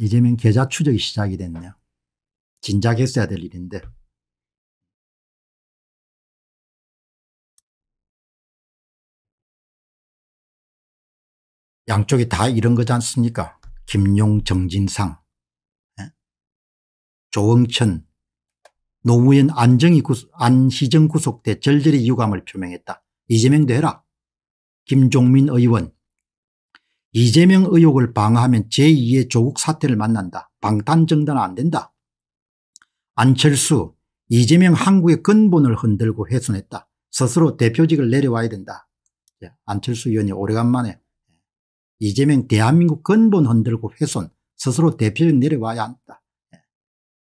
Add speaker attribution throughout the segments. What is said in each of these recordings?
Speaker 1: 이재명 계좌 추적이 시작이 됐네요. 진작 했어야 될 일인데. 양쪽이 다 이런 거지 않습니까? 김용, 정진상, 예? 조응천, 노무현, 안정이 구속, 안시정 구속돼 절절히 유감을 표명했다. 이재명도 해라. 김종민 의원, 이재명 의혹을 방어하면 제2의 조국 사태를 만난다. 방탄정당 안 된다. 안철수 이재명 한국의 근본을 흔들고 훼손했다. 스스로 대표직을 내려와야 된다. 안철수 의원이 오래간만에 이재명 대한민국 근본 흔들고 훼손 스스로 대표직 내려와야 한다.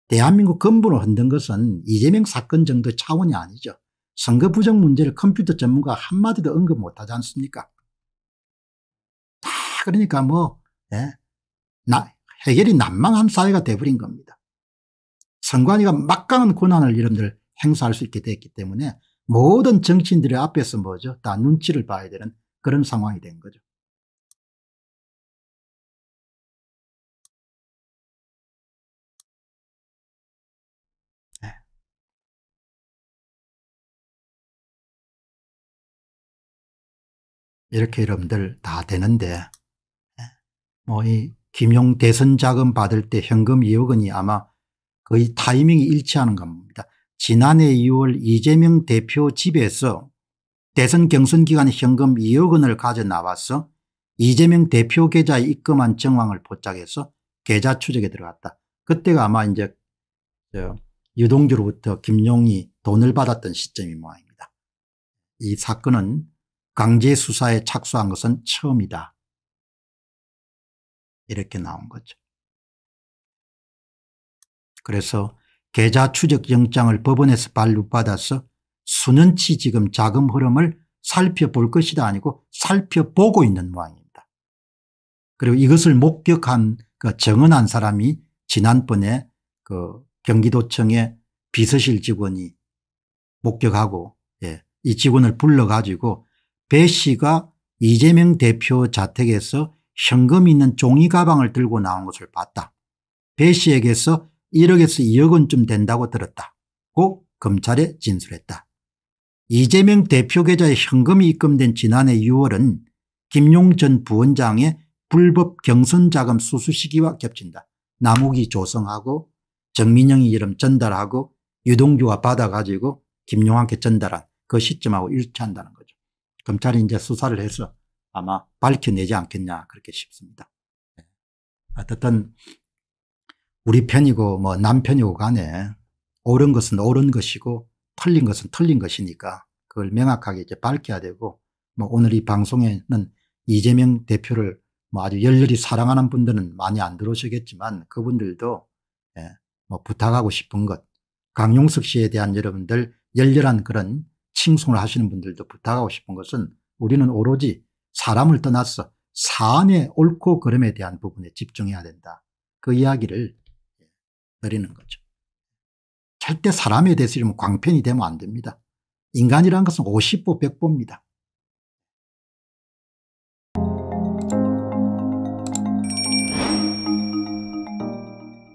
Speaker 1: 대한민국 근본을 흔든 것은 이재명 사건 정도 차원이 아니죠. 선거 부정 문제를 컴퓨터 전문가 한마디도 언급 못하지 않습니까 그러니까 뭐, 예, 나, 해결이 난망한 사회가 돼버린 겁니다. 선관위가 막강한 권한을 여러분들 행사할 수 있게 됐기 때문에 모든 정치인들의 앞에서 뭐죠? 다 눈치를 봐야 되는 그런 상황이 된 거죠. 예. 이렇게 여러분들 다 되는데 뭐이 김용 대선 자금 받을 때 현금 2억 원이 아마 거의 타이밍이 일치하는 겁니다. 지난해 2월 이재명 대표 집에서 대선 경선 기간에 현금 2억 원을 가져 나와서 이재명 대표 계좌에 입금한 정황을 포착해서 계좌 추적에 들어갔다. 그때가 아마 이제 유동주로부터 김용이 돈을 받았던 시점이 모양입니다. 이 사건은 강제 수사에 착수한 것은 처음이다. 이렇게 나온 거죠. 그래서 계좌 추적 영장을 법원에서 발부받아서 수년치 지금 자금 흐름을 살펴볼 것이다 아니고 살펴보고 있는 모양입니다. 그리고 이것을 목격한 그 정은한 사람이 지난번에 그 경기도청의 비서실 직원이 목격하고 예, 이 직원을 불러가지고 배 씨가 이재명 대표 자택에서 현금 이 있는 종이 가방을 들고 나온 것을 봤다. 배 씨에게서 1억에서 2억 원쯤 된다고 들었다고 검찰에 진술했다. 이재명 대표 계좌에 현금이 입금된 지난해 6월은 김용 전 부원장의 불법 경선자금 수수 시기와 겹친다. 나무기 조성하고 정민영이 이름 전달하고 유동규가 받아가지고 김용한테 전달한 그 시점하고 일치한다는 거죠. 검찰이 이제 수사를 해서 아마 밝혀내지 않겠냐 그렇게 싶습니다. 네. 어쨌든 우리 편이고 뭐 남편이고 간에 옳은 것은 옳은 것이고 틀린 것은 틀린 것이니까 그걸 명확하게 이제 밝혀야 되고 뭐 오늘 이 방송에는 이재명 대표를 뭐 아주 열렬히 사랑하는 분들은 많이 안 들어오시겠지만 그분들도 예, 뭐 부탁하고 싶은 것 강용석 씨에 대한 여러분들 열렬한 그런 칭송을 하시는 분들도 부탁하고 싶은 것은 우리는 오로지 사람을 떠나서 사안의 옳고 그름에 대한 부분에 집중해야 된다. 그 이야기를 드리는 거죠. 절대 사람에 대해서 이러면 광편이 되면 안 됩니다. 인간이라는 것은 50보 100보입니다.